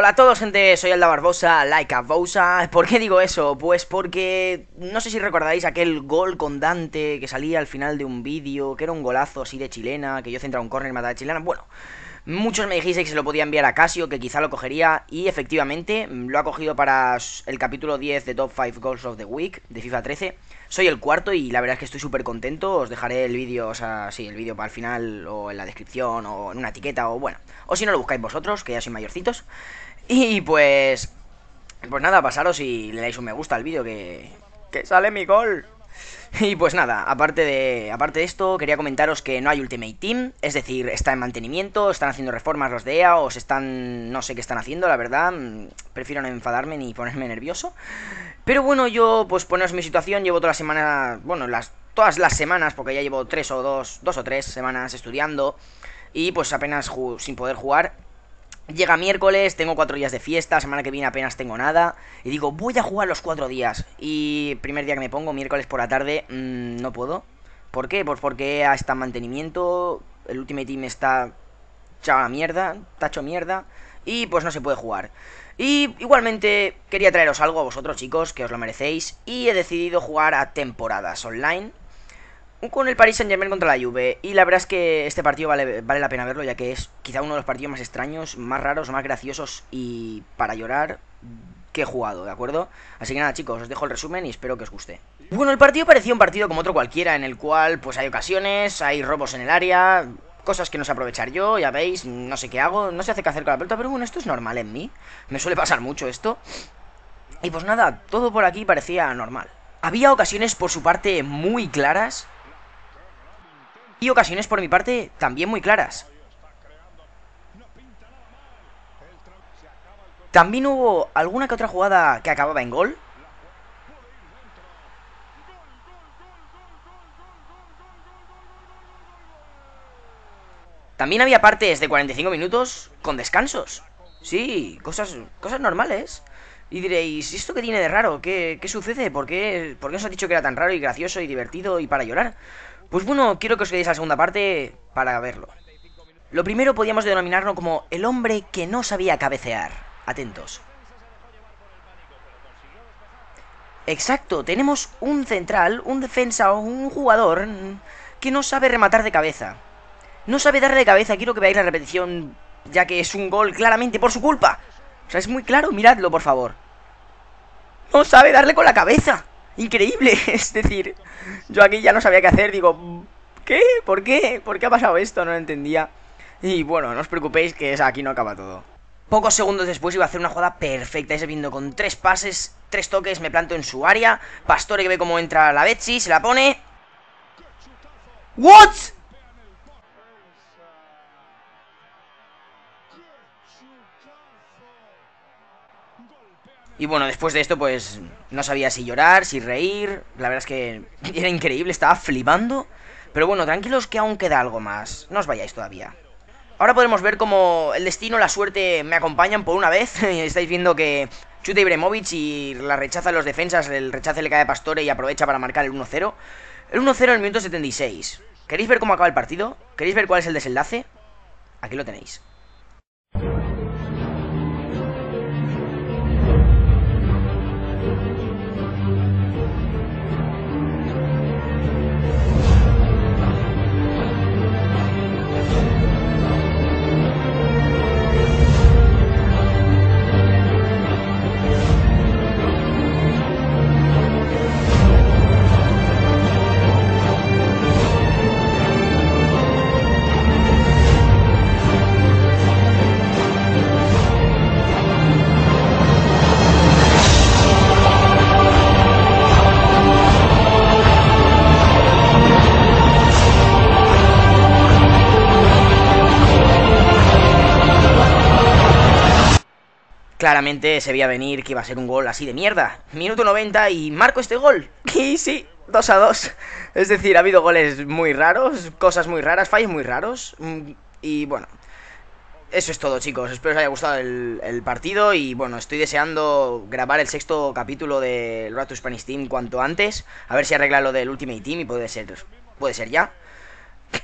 Hola a todos gente, soy Alda Barbosa, like a bosa ¿Por qué digo eso? Pues porque no sé si recordáis aquel gol con Dante que salía al final de un vídeo, que era un golazo así de chilena, que yo centraba un córner y mataba a chilena. Bueno, Muchos me dijisteis que se lo podía enviar a Casio, que quizá lo cogería, y efectivamente mm, lo ha cogido para el capítulo 10 de Top 5 Goals of the Week de FIFA 13. Soy el cuarto y la verdad es que estoy súper contento, os dejaré el vídeo, o sea, sí, el vídeo para el final, o en la descripción, o en una etiqueta, o bueno, o si no lo buscáis vosotros, que ya sois mayorcitos. Y pues, pues nada, pasaros y le dais un me gusta al vídeo, que, que sale mi gol. Y pues nada, aparte de, aparte de esto, quería comentaros que no hay Ultimate Team, es decir, está en mantenimiento, están haciendo reformas los de EA, o están, no sé qué están haciendo, la verdad, mm, prefiero no enfadarme ni ponerme nervioso. Pero bueno, yo, pues poneros mi situación, llevo toda la semana, bueno, las, todas las semanas, porque ya llevo tres o dos, dos o tres semanas estudiando, y pues apenas sin poder jugar, Llega miércoles, tengo cuatro días de fiesta, semana que viene apenas tengo nada. Y digo, voy a jugar los cuatro días. Y primer día que me pongo, miércoles por la tarde, mm, no puedo. ¿Por qué? Pues porque está en mantenimiento, el último Team está chava mierda, tacho mierda, y pues no se puede jugar. Y igualmente quería traeros algo a vosotros chicos, que os lo merecéis, y he decidido jugar a temporadas online, con el Paris Saint Germain contra la Juve. Y la verdad es que este partido vale, vale la pena verlo, ya que es quizá uno de los partidos más extraños, más raros, más graciosos y para llorar que he jugado, ¿de acuerdo? Así que nada, chicos, os dejo el resumen y espero que os guste. Bueno, el partido parecía un partido como otro cualquiera, en el cual pues hay ocasiones, hay robos en el área, cosas que no sé aprovechar yo, ya veis, no sé qué hago, no sé qué hacer con la pelota, pero bueno, esto es normal en mí, me suele pasar mucho esto. Y pues nada, todo por aquí parecía normal. Había ocasiones por su parte muy claras, y ocasiones por mi parte también muy claras. También hubo alguna que otra jugada que acababa en gol. También había partes de 45 minutos con descansos. Sí, cosas, cosas normales. Y diréis, ¿esto qué tiene de raro? ¿Qué, qué sucede? ¿Por qué, ¿Por qué os ha dicho que era tan raro y gracioso y divertido y para llorar? Pues bueno, quiero que os veáis la segunda parte para verlo. Lo primero podíamos denominarlo como el hombre que no sabía cabecear. Atentos. Exacto, tenemos un central, un defensa o un jugador que no sabe rematar de cabeza. No sabe darle de cabeza, quiero que veáis la repetición, ya que es un gol claramente por su culpa. O sea, es muy claro, miradlo, por favor. No sabe darle con la cabeza increíble. Es decir, yo aquí ya no sabía qué hacer. Digo, ¿qué? ¿Por qué? ¿Por qué ha pasado esto? No lo entendía. Y bueno, no os preocupéis que aquí no acaba todo. Pocos segundos después iba a hacer una jugada perfecta, ese viendo con tres pases, tres toques, me planto en su área, Pastore que ve cómo entra la Betsy, se la pone... ¿What? Y bueno, después de esto, pues no sabía si llorar, si reír. La verdad es que era increíble, estaba flipando. Pero bueno, tranquilos que aún queda algo más. No os vayáis todavía. Ahora podemos ver cómo el destino, la suerte me acompañan por una vez. Estáis viendo que chuta Ibrahimovic y la rechaza los defensas. El rechace le cae a Pastore y aprovecha para marcar el 1-0. El 1-0 en el minuto 76. ¿Queréis ver cómo acaba el partido? ¿Queréis ver cuál es el desenlace? Aquí lo tenéis. Claramente se veía venir que iba a ser un gol así de mierda. Minuto 90 y marco este gol. Y sí, 2 a 2. Es decir, ha habido goles muy raros, cosas muy raras, fallos muy raros. Mm, y bueno, eso es todo, chicos. Espero os haya gustado el, partido. Y bueno, estoy deseando grabar el sexto capítulo del Rato Spanish Team cuanto antes. A ver si arregla lo del Ultimate Team y puede ser, puede ser ya.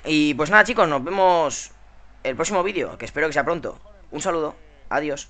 Y pues nada, chicos, nos vemos el próximo vídeo, que espero que sea pronto. Un saludo, adiós.